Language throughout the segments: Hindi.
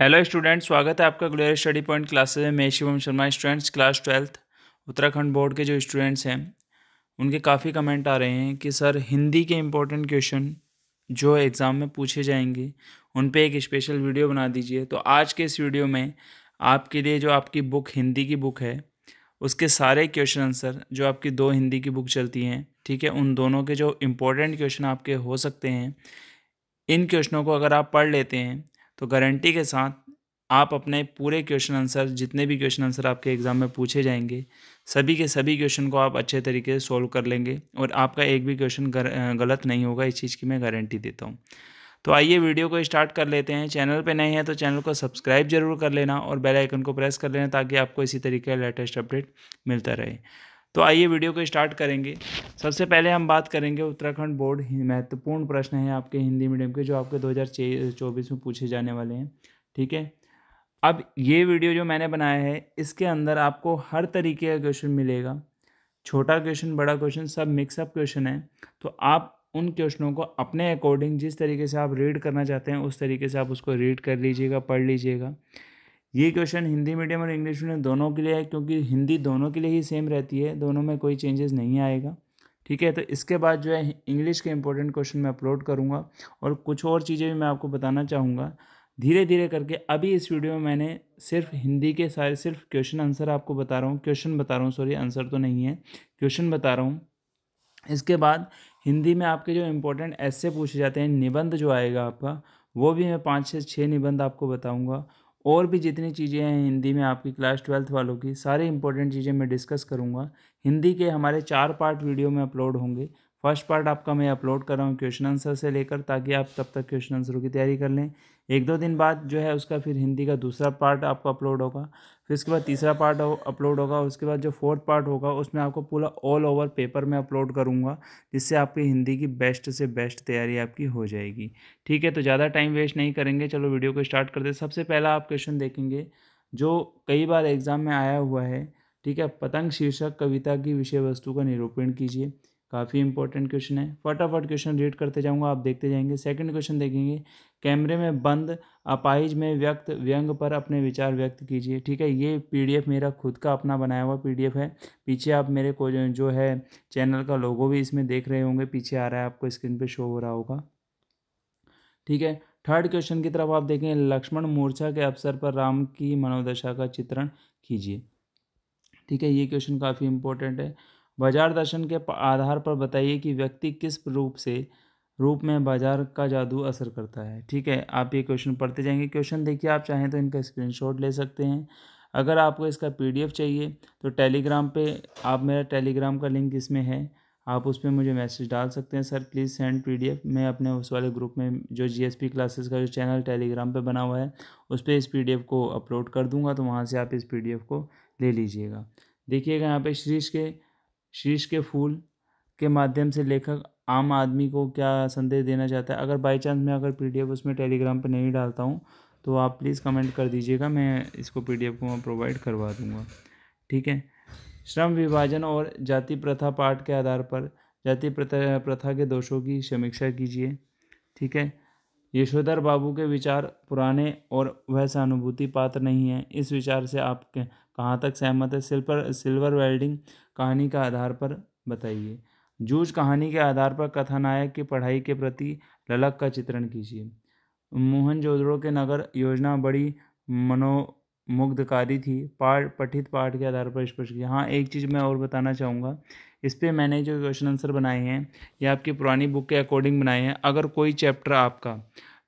हेलो स्टूडेंट स्वागत है आपका ग्लोरियर स्टडी पॉइंट क्लासेस में मैं Shivam Sharma students class twelfth Uttarakhand board के जो स्टूडेंट्स हैं उनके काफ़ी कमेंट आ रहे हैं कि सर हिंदी के इम्पोर्टेंट क्वेश्चन जो एग्ज़ाम में पूछे जाएंगे उन पे एक स्पेशल वीडियो बना दीजिए तो आज के इस वीडियो में आपके लिए जो आपकी बुक हिंदी की बुक है उसके सारे क्वेश्चन आंसर जो आपकी दो हिंदी की बुक चलती हैं ठीक है उन दोनों के जो इम्पोर्टेंट क्वेश्चन आपके हो सकते हैं इन क्वेश्चनों को अगर आप पढ़ लेते हैं तो गारंटी के साथ आप अपने पूरे क्वेश्चन आंसर जितने भी क्वेश्चन आंसर आपके एग्ज़ाम में पूछे जाएंगे सभी के सभी क्वेश्चन को आप अच्छे तरीके से सॉल्व कर लेंगे और आपका एक भी क्वेश्चन गलत नहीं होगा इस चीज़ की मैं गारंटी देता हूँ तो आइए वीडियो को स्टार्ट कर लेते हैं चैनल पे नए हैं तो चैनल को सब्सक्राइब जरूर कर लेना और बेल आइकन को प्रेस कर लेना ताकि आपको इसी तरीके का लेटेस्ट अपडेट मिलता रहे तो आइए वीडियो को स्टार्ट करेंगे सबसे पहले हम बात करेंगे उत्तराखंड बोर्ड महत्वपूर्ण प्रश्न है आपके हिंदी मीडियम के जो आपके दो में पूछे जाने वाले हैं ठीक है अब ये वीडियो जो मैंने बनाया है इसके अंदर आपको हर तरीके का क्वेश्चन मिलेगा छोटा क्वेश्चन बड़ा क्वेश्चन सब मिक्सअप क्वेश्चन है तो आप उन क्वेश्चनों को अपने अकॉर्डिंग जिस तरीके से आप रीड करना चाहते हैं उस तरीके से आप उसको रीड कर लीजिएगा पढ़ लीजिएगा ये क्वेश्चन हिंदी मीडियम और इंग्लिश मीडियम दोनों के लिए है क्योंकि हिंदी दोनों के लिए ही सेम रहती है दोनों में कोई चेंजेस नहीं आएगा ठीक है तो इसके बाद जो है इंग्लिश के इंपॉर्टेंट क्वेश्चन मैं अपलोड करूँगा और कुछ और चीज़ें भी मैं आपको बताना चाहूँगा धीरे धीरे करके अभी इस वीडियो में मैंने सिर्फ हिंदी के सारे सिर्फ क्वेश्चन आंसर आपको बता रहा हूँ क्वेश्चन बता रहा हूँ सॉरी आंसर तो नहीं है क्वेश्चन बता रहा हूँ इसके बाद हिंदी में आपके जो इम्पोर्टेंट ऐसे पूछे जाते हैं निबंध जो आएगा आपका वो भी मैं पाँच से छः निबंध आपको बताऊँगा और भी जितनी चीज़ें हैं हिंदी में आपकी क्लास ट्वेल्थ वालों की सारी इंपॉर्टेंट चीज़ें मैं डिस्कस करूँगा हिंदी के हमारे चार पार्ट वीडियो में अपलोड होंगे फर्स्ट पार्ट आपका मैं अपलोड कर रहा हूँ क्वेश्चन आंसर से लेकर ताकि आप तब तक क्वेश्चन आंसरों की तैयारी कर लें एक दो दिन बाद जो है उसका फिर हिंदी का दूसरा पार्ट आपको अपलोड होगा फिर उसके बाद तीसरा पार्ट अपलोड होगा उसके बाद जो फोर्थ पार्ट होगा उसमें आपको पूरा ऑल ओवर पेपर में अपलोड करूँगा जिससे आपकी हिंदी की बेस्ट से बेस्ट तैयारी आपकी हो जाएगी ठीक है तो ज़्यादा टाइम वेस्ट नहीं करेंगे चलो वीडियो को स्टार्ट करते सबसे पहला आप क्वेश्चन देखेंगे जो कई बार एग्ज़ाम में आया हुआ है ठीक है पतंग शीर्षक कविता की विषय वस्तु का निरूपण कीजिए काफ़ी इंपॉर्टेंट क्वेश्चन है फटाफट क्वेश्चन रीड करते जाऊंगा आप देखते जाएंगे सेकंड क्वेश्चन देखेंगे कैमरे में बंद अपाइज में व्यक्त व्यंग पर अपने विचार व्यक्त कीजिए ठीक है ये पीडीएफ मेरा खुद का अपना बनाया हुआ पीडीएफ है पीछे आप मेरे को जो है चैनल का लोगो भी इसमें देख रहे होंगे पीछे आ रहा है आपको स्क्रीन पर शो हो रहा होगा ठीक है थर्ड क्वेश्चन की तरफ आप देखें लक्ष्मण मोर्चा के अवसर पर राम की मनोदशा का चित्रण कीजिए ठीक है ये क्वेश्चन काफ़ी इंपॉर्टेंट है बाजार दर्शन के आधार पर बताइए कि व्यक्ति किस रूप से रूप में बाजार का जादू असर करता है ठीक है आप ये क्वेश्चन पढ़ते जाएंगे क्वेश्चन देखिए आप चाहें तो इनका स्क्रीनशॉट ले सकते हैं अगर आपको इसका पीडीएफ चाहिए तो टेलीग्राम पे आप मेरा टेलीग्राम का लिंक इसमें है आप उस पर मुझे मैसेज डाल सकते हैं सर प्लीज़ सेंड पीडीएफ मैं अपने उस वाले ग्रुप में जो जीएसपी क्लासेस का जो चैनल टेलीग्राम पे बना हुआ है उस पर इस पीडीएफ को अपलोड कर दूंगा तो वहाँ से आप इस पीडीएफ को ले लीजिएगा देखिएगा यहाँ पे शीर्ष के शीश के फूल के माध्यम से लेखक आम आदमी को क्या संदेश देना चाहता है अगर बाई चांस मैं अगर पी डी एफ उसमें टेलीग्राम पर नहीं डालता हूँ तो आप प्लीज़ कमेंट कर दीजिएगा मैं इसको पी डी एफ को मैं प्रोवाइड करवा दूँगा ठीक है श्रम विभाजन और जाति प्रथा पाठ के आधार पर जाति प्रथा प्रथा के दोषों की समीक्षा कीजिए ठीक है यशोधर बाबू के विचार पुराने और वह सहानुभूति पात्र नहीं है इस विचार से आप कहाँ तक सहमत है सिल्वर सिल्वर वेल्डिंग कहानी का आधार पर बताइए जूझ कहानी के आधार पर कथानायक की पढ़ाई के प्रति ललक का चित्रण कीजिए मोहन जोधड़ो के नगर योजना बड़ी मनो मुग्धकारी थी पाठ पठित पाठ के आधार पर स्पष्ट किया हाँ एक चीज़ मैं और बताना चाहूँगा इस पर मैंने जो क्वेश्चन आंसर बनाए हैं या आपकी पुरानी बुक के अकॉर्डिंग बनाए हैं अगर कोई चैप्टर आपका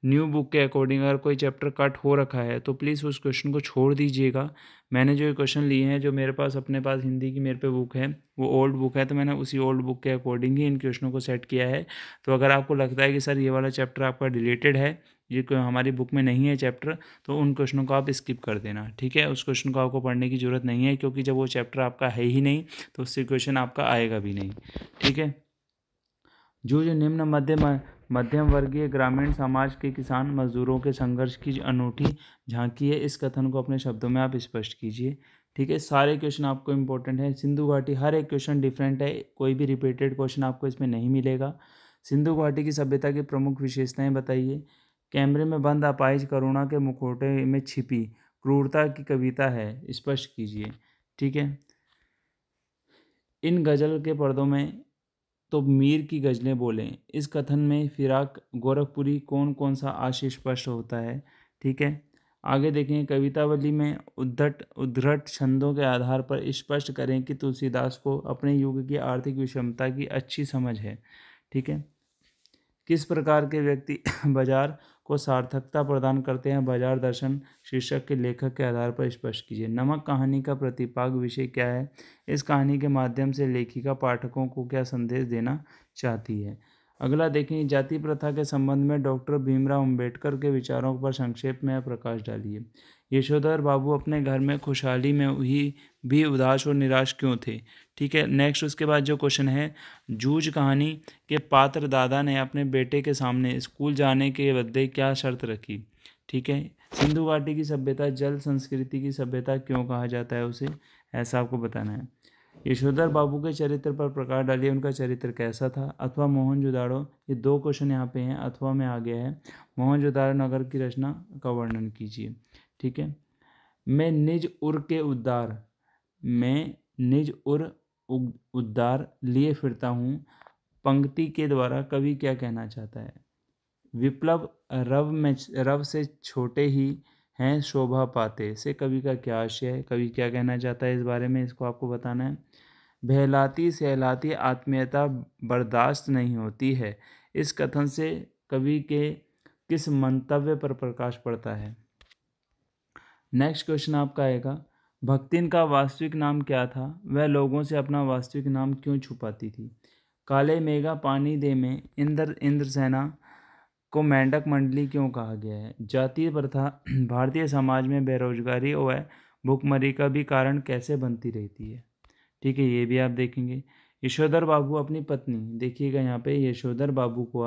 न्यू बुक के अकॉर्डिंग अगर कोई चैप्टर कट हो रखा है तो प्लीज़ उस क्वेश्चन को छोड़ दीजिएगा मैंने जो क्वेश्चन लिए हैं जो मेरे पास अपने पास हिंदी की मेरे पे बुक है वो ओल्ड बुक है तो मैंने उसी ओल्ड बुक के अकॉर्डिंग ही इन क्वेश्चनों को सेट किया है तो अगर आपको लगता है कि सर ये वाला चैप्टर आपका डिलेटेड है ये हमारी बुक में नहीं है चैप्टर तो उन क्वेश्चनों को आप स्किप कर देना ठीक है उस क्वेश्चन को आपको पढ़ने की ज़रूरत नहीं है क्योंकि जब वो चैप्टर आपका है ही नहीं तो उससे क्वेश्चन आपका आएगा भी नहीं ठीक है जो जो निम्न मध्य मध्यम वर्गीय ग्रामीण समाज के किसान मजदूरों के संघर्ष की अनूठी झांकी है इस कथन को अपने शब्दों में आप स्पष्ट कीजिए ठीक है सारे क्वेश्चन आपको इंपॉर्टेंट है सिंधु घाटी हर एक क्वेश्चन डिफरेंट है कोई भी रिपीटेड क्वेश्चन आपको इसमें नहीं मिलेगा सिंधु घाटी की सभ्यता की प्रमुख विशेषताएं बताइए कैमरे में बंद अपाइज करुणा के मुखोटे में छिपी क्रूरता की कविता है स्पष्ट कीजिए ठीक है इन गज़ल के पर्दों में तो मीर की गज़लें बोलें इस कथन में फिराक गोरखपुरी कौन कौन सा आशय स्पष्ट होता है ठीक है आगे देखें कवितावली में उद्धट उद्धट छंदों के आधार पर स्पष्ट करें कि तुलसीदास को अपने युग की आर्थिक विषमता की अच्छी समझ है ठीक है किस प्रकार के व्यक्ति बाजार को सार्थकता प्रदान करते हैं बाजार दर्शन शीर्षक के लेखक के आधार पर स्पष्ट कीजिए नमक कहानी का प्रतिपाग विषय क्या है इस कहानी के माध्यम से लेखिका पाठकों को क्या संदेश देना चाहती है अगला देखें जाति प्रथा के संबंध में डॉक्टर भीमराव अंबेडकर के विचारों पर संक्षेप में प्रकाश डालिए यशोधर बाबू अपने घर में खुशहाली में ही भी उदास और निराश क्यों थे ठीक है नेक्स्ट उसके बाद जो क्वेश्चन है जूझ कहानी के पात्र दादा ने अपने बेटे के सामने स्कूल जाने के बदले क्या शर्त रखी ठीक है सिंधु घाटी की सभ्यता जल संस्कृति की सभ्यता क्यों कहा जाता है उसे ऐसा आपको बताना है यशोधर बाबू के चरित्र पर प्रकाश डालिए उनका चरित्र कैसा था अथवा मोहन जुदाड़ो ये दो क्वेश्चन यहाँ पे हैं अथवा में आ गया है मोहन जुदाड़ो नगर की रचना का वर्णन कीजिए ठीक है मैं निज उर के उद्धार मैं निज उर उद्धार लिए फिरता हूँ पंक्ति के द्वारा कवि क्या कहना चाहता है विप्लव रव में रव से छोटे ही हैं शोभा पाते से कवि का क्या आशय है कवि क्या कहना चाहता है इस बारे में इसको आपको बताना है बहलाती सहलाती आत्मीयता बर्दाश्त नहीं होती है इस कथन से कवि के किस मंतव्य पर प्रकाश पड़ता है नेक्स्ट क्वेश्चन आपका आएगा भक्तिन का वास्तविक नाम क्या था वह लोगों से अपना वास्तविक नाम क्यों छुपाती थी काले मेघा पानी दे में इंद्र इंद्रसेना को मेंढक मंडली क्यों कहा गया है जातीय प्रथा भारतीय समाज में बेरोजगारी और भुखमरी का भी कारण कैसे बनती रहती है ठीक है ये भी आप देखेंगे यशोधर बाबू अपनी पत्नी देखिएगा यहाँ पे यशोधर बाबू को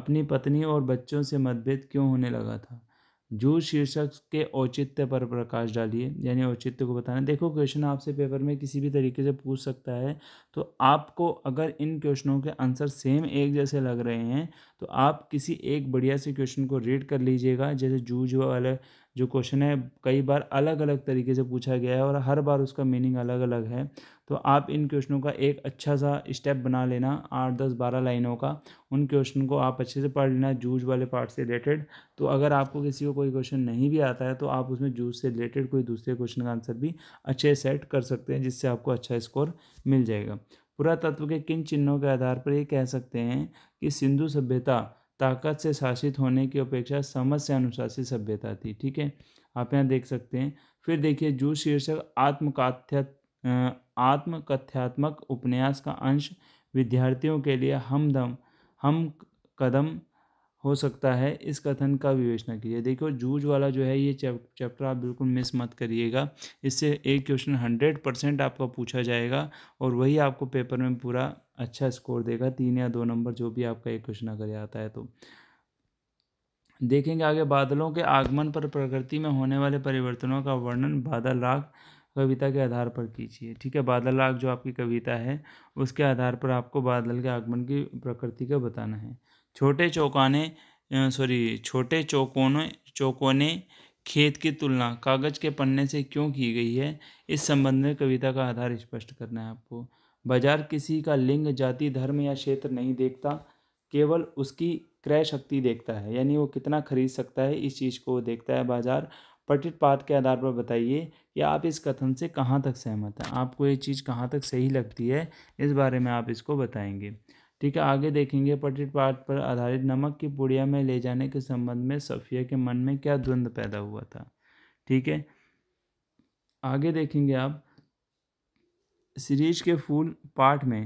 अपनी पत्नी और बच्चों से मतभेद क्यों होने लगा था जो शीर्षक के औचित्य पर प्रकाश डालिए यानी औचित्य को बताना देखो क्वेश्चन आपसे पेपर में किसी भी तरीके से पूछ सकता है तो आपको अगर इन क्वेश्चनों के आंसर सेम एक जैसे लग रहे हैं तो आप किसी एक बढ़िया से क्वेश्चन को रीड कर लीजिएगा जैसे जूझ वाले जो क्वेश्चन है कई बार अलग अलग तरीके से पूछा गया है और हर बार उसका मीनिंग अलग अलग है तो आप इन क्वेश्चनों का एक अच्छा सा स्टेप बना लेना आठ दस बारह लाइनों का उन क्वेश्चन को आप अच्छे से पढ़ लेना जूझ वाले पार्ट से रिलेटेड तो अगर आपको किसी को कोई क्वेश्चन नहीं भी आता है तो आप उसमें जूझ से रिलेटेड कोई दूसरे क्वेश्चन का आंसर भी अच्छे सेट कर सकते हैं जिससे आपको अच्छा स्कोर मिल जाएगा पुरातत्व के किन चिन्हों के आधार पर ये कह सकते हैं कि सिंधु सभ्यता ताकत से शासित होने की अपेक्षा समझ से अनुशासित सभ्यता थी ठीक है आप यहाँ देख सकते हैं फिर देखिए जू शीर्षक आत्मकाथ्य आत्मकथ्यात्मक उपन्यास का अंश विद्यार्थियों के लिए हमदम हम कदम हो सकता है इस कथन का विवेचना कीजिए देखो जूझ वाला जो है ये चैप्टर आप बिल्कुल मिस मत करिएगा इससे एक क्वेश्चन हंड्रेड परसेंट आपका पूछा जाएगा और वही आपको पेपर में पूरा अच्छा स्कोर देगा तीन या दो नंबर जो भी आपका एक क्वेश्चन अगर आता है तो देखेंगे आगे बादलों के आगमन पर प्रकृति में होने वाले परिवर्तनों का वर्णन बादल राग कविता के आधार पर कीजिए ठीक है बादल राग जो आपकी कविता है उसके आधार पर आपको बादल के आगमन की प्रकृति का बताना है छोटे चौकाने सॉरी छोटे चौकोने चौकोने खेत की तुलना कागज के पन्ने से क्यों की गई है इस संबंध में कविता का आधार स्पष्ट करना है आपको बाजार किसी का लिंग जाति धर्म या क्षेत्र नहीं देखता केवल उसकी क्रय शक्ति देखता है यानी वो कितना खरीद सकता है इस चीज़ को देखता है बाजार पटित पात के आधार पर बताइए कि आप इस कथन से कहाँ तक सहमत हैं आपको ये चीज़ कहाँ तक सही लगती है इस बारे में आप इसको बताएंगे ठीक है आगे देखेंगे पटित पाठ पर आधारित नमक की पुड़िया में ले जाने के संबंध में सफिया के मन में क्या द्वंद पैदा हुआ था ठीक है आगे देखेंगे आप सीरीज के फूल पाठ में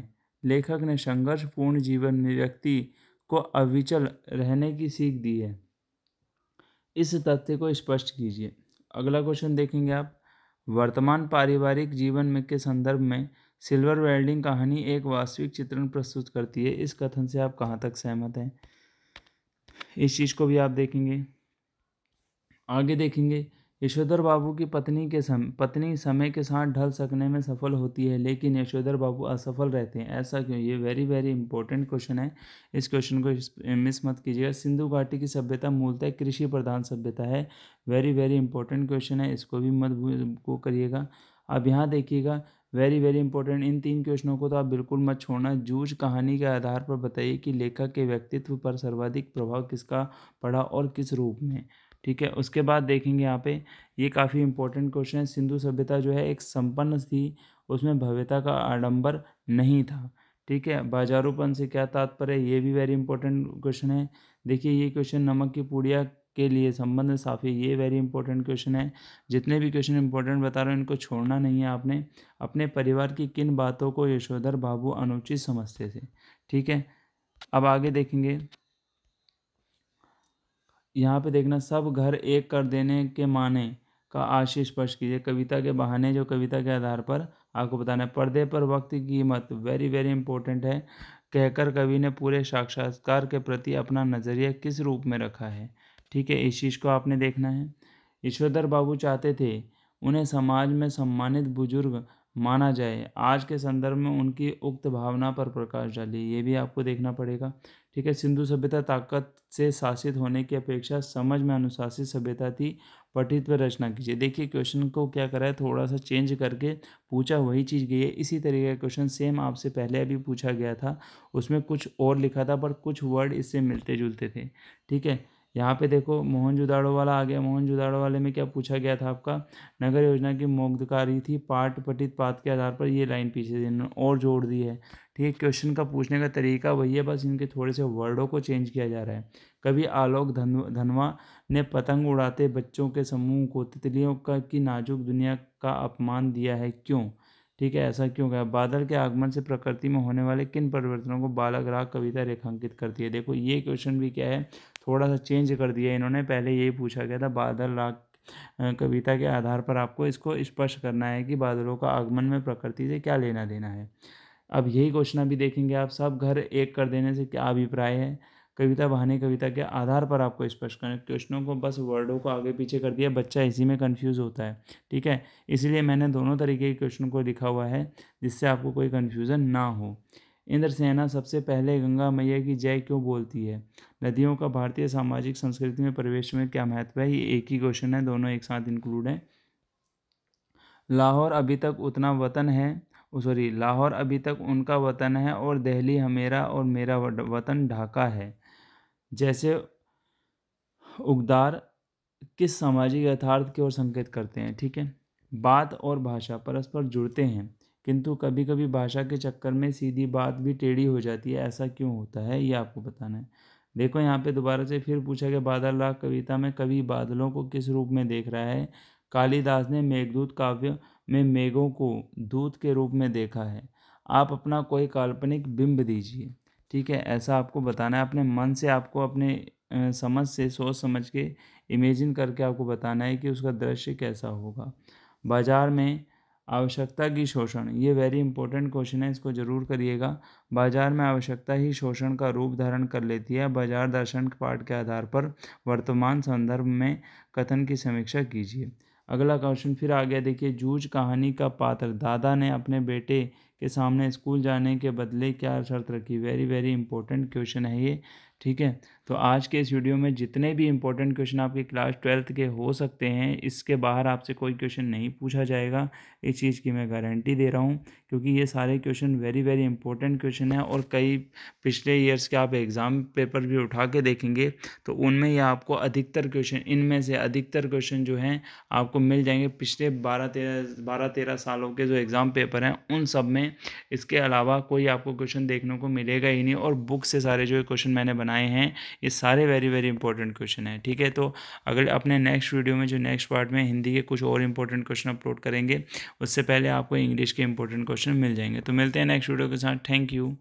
लेखक ने संघर्षपूर्ण जीवन में व्यक्ति को अविचल रहने की सीख दी है इस तथ्य को स्पष्ट कीजिए अगला क्वेश्चन देखेंगे आप वर्तमान पारिवारिक जीवन में के संदर्भ में सिल्वर वेल्डिंग कहानी एक वास्तविक चित्रण प्रस्तुत करती है इस कथन से आप कहाँ तक सहमत हैं इस चीज़ को भी आप देखेंगे आगे देखेंगे यशोधर बाबू की पत्नी के सम पत्नी समय के साथ ढल सकने में सफल होती है लेकिन यशोधर बाबू असफल रहते हैं ऐसा क्यों ये वेरी वेरी इंपॉर्टेंट क्वेश्चन है इस क्वेश्चन को मिस मत कीजिएगा सिंधु घाटी की सभ्यता मूलतः कृषि प्रधान सभ्यता है वेरी वेरी इंपॉर्टेंट क्वेश्चन है इसको भी मत को करिएगा अब यहाँ देखिएगा वेरी वेरी इंपॉर्टेंट इन तीन क्वेश्चनों को तो आप बिल्कुल मत छोड़ना जूझ कहानी के आधार पर बताइए कि लेखक के व्यक्तित्व पर सर्वाधिक प्रभाव किसका पड़ा और किस रूप में ठीक है उसके बाद देखेंगे यहाँ पे ये काफ़ी इंपॉर्टेंट क्वेश्चन है सिंधु सभ्यता जो है एक संपन्न थी उसमें भव्यता का आडंबर नहीं था ठीक है बाजारूपन से क्या तात्पर्य ये भी वेरी इंपॉर्टेंट क्वेश्चन है देखिए ये क्वेश्चन नमक की पूड़िया के लिए संबंध साफ़ी ये वेरी इंपॉर्टेंट क्वेश्चन है जितने भी क्वेश्चन इंपॉर्टेंट बता रहे हो इनको छोड़ना नहीं है आपने अपने परिवार की किन बातों को यशोधर बाबू अनुचित समझते थे ठीक है अब आगे देखेंगे यहाँ पे देखना सब घर एक कर देने के माने का आशीष स्पर्श कीजिए कविता के बहाने जो कविता के आधार पर आपको बताना है पर्दे पर वक्त की कीमत वेरी वेरी इंपॉर्टेंट है कहकर कवि ने पूरे साक्षात्कार के प्रति अपना नज़रिया किस रूप में रखा है ठीक है इस चीज़ को आपने देखना है ईश्वरधर बाबू चाहते थे उन्हें समाज में सम्मानित बुजुर्ग माना जाए आज के संदर्भ में उनकी उक्त भावना पर प्रकाश डालिए ये भी आपको देखना पड़ेगा ठीक है सिंधु सभ्यता ताकत से शासित होने की अपेक्षा समझ में अनुशासित सभ्यता थी पठित पर रचना कीजिए देखिए क्वेश्चन को क्या करा है थोड़ा सा चेंज करके पूछा वही चीज़ गई है इसी तरीके का क्वेश्चन सेम आपसे पहले अभी पूछा गया था उसमें कुछ और लिखा था पर कुछ वर्ड इससे मिलते जुलते थे ठीक है यहाँ पे देखो मोहन जुदाड़ो वाला आ गया मोहन जुदाड़ो वाले में क्या पूछा गया था आपका नगर योजना की मुग्धकारी थी पाठ पठित पात के आधार पर ये लाइन पीछे इन्होंने और जोड़ दी है ठीक है क्वेश्चन का पूछने का तरीका वही है बस इनके थोड़े से वर्डों को चेंज किया जा रहा है कभी आलोक धन धनवा ने पतंग उड़ाते बच्चों के समूह को तितलियों का की नाजुक दुनिया का अपमान दिया है क्यों ठीक है ऐसा क्यों क्या बादल के आगमन से प्रकृति में होने वाले किन परिवर्तनों को बालक राग कविता रेखांकित करती है देखो ये क्वेश्चन भी क्या है थोड़ा सा चेंज कर दिया इन्होंने पहले यही पूछा गया था बादल राग कविता के आधार पर आपको इसको स्पष्ट करना है कि बादलों का आगमन में प्रकृति से क्या लेना देना है अब यही क्वेश्चन अभी देखेंगे आप सब घर एक कर देने से क्या अभिप्राय है कविता बहाने कविता के आधार पर आपको स्पष्ट करना क्वेश्चनों को बस वर्डों को आगे पीछे कर दिया बच्चा इसी में कंफ्यूज होता है ठीक है इसीलिए मैंने दोनों तरीके के क्वेश्चन को लिखा हुआ है जिससे आपको कोई कन्फ्यूज़न ना हो इंद्रसेना सबसे पहले गंगा मैया की जय क्यों बोलती है नदियों का भारतीय सामाजिक संस्कृति में प्रवेश में क्या महत्व है ये एक ही क्वेश्चन है दोनों एक साथ इंक्लूड हैं लाहौर अभी तक उतना वतन है सॉरी लाहौर अभी तक उनका वतन है और दहली हमेरा और मेरा वतन ढाका है जैसे उगदार किस सामाजिक यथार्थ की ओर संकेत करते हैं ठीक है बात और भाषा परस्पर जुड़ते हैं किंतु कभी कभी भाषा के चक्कर में सीधी बात भी टेढ़ी हो जाती है ऐसा क्यों होता है ये आपको बताना है देखो यहाँ पे दोबारा से फिर पूछा गया बादल राग कविता में कवि बादलों को किस रूप में देख रहा है कालिदास ने मेघदूत काव्य में मेघों को दूत के रूप में देखा है आप अपना कोई काल्पनिक बिंब दीजिए ठीक है ऐसा आपको बताना है अपने मन से आपको अपने समझ से सोच समझ के इमेजिन करके आपको बताना है कि उसका दृश्य कैसा होगा बाज़ार में आवश्यकता की शोषण ये वेरी इंपॉर्टेंट क्वेश्चन है इसको जरूर करिएगा बाजार में आवश्यकता ही शोषण का रूप धारण कर लेती है बाजार दर्शन पाठ के आधार पर वर्तमान संदर्भ में कथन की समीक्षा कीजिए अगला क्वेश्चन फिर आ गया देखिए जूझ कहानी का पात्र दादा ने अपने बेटे के सामने स्कूल जाने के बदले क्या शर्त रखी वेरी वेरी इंपॉर्टेंट क्वेश्चन है ये ठीक है तो आज के इस वीडियो में जितने भी इंपॉर्टेंट क्वेश्चन आपके क्लास ट्वेल्थ के हो सकते हैं इसके बाहर आपसे कोई क्वेश्चन नहीं पूछा जाएगा इस चीज़ की मैं गारंटी दे रहा हूँ क्योंकि ये सारे question very very important question हैं और कई पिछले ईयर्स के आप एग्ज़ाम पेपर भी उठा के देखेंगे तो उनमें यह आपको अधिकतर क्वेश्चन इनमें से अधिकतर क्वेश्चन जो हैं आपको मिल जाएंगे पिछले बारह तेरह बारह तेरह सालों के जो एग्ज़ाम पेपर हैं उन सब में इसके अलावा कोई आपको क्वेश्चन देखने को मिलेगा ही नहीं और बुक से सारे जो क्वेश्चन मैंने बनाए हैं ये सारे वेरी वेरी इंपॉर्टेंट क्वेश्चन हैं ठीक है तो अगर अपने नेक्स्ट वीडियो में जो नेक्स्ट पार्ट में हिंदी के कुछ और इंपॉर्टेंट क्वेश्चन अपलोड करेंगे उससे पहले आपको इंग्लिश के इंपॉर्टेंट क्वेश्चन मिल जाएंगे तो मिलते हैं नेक्स्ट वीडियो के साथ थैंक यू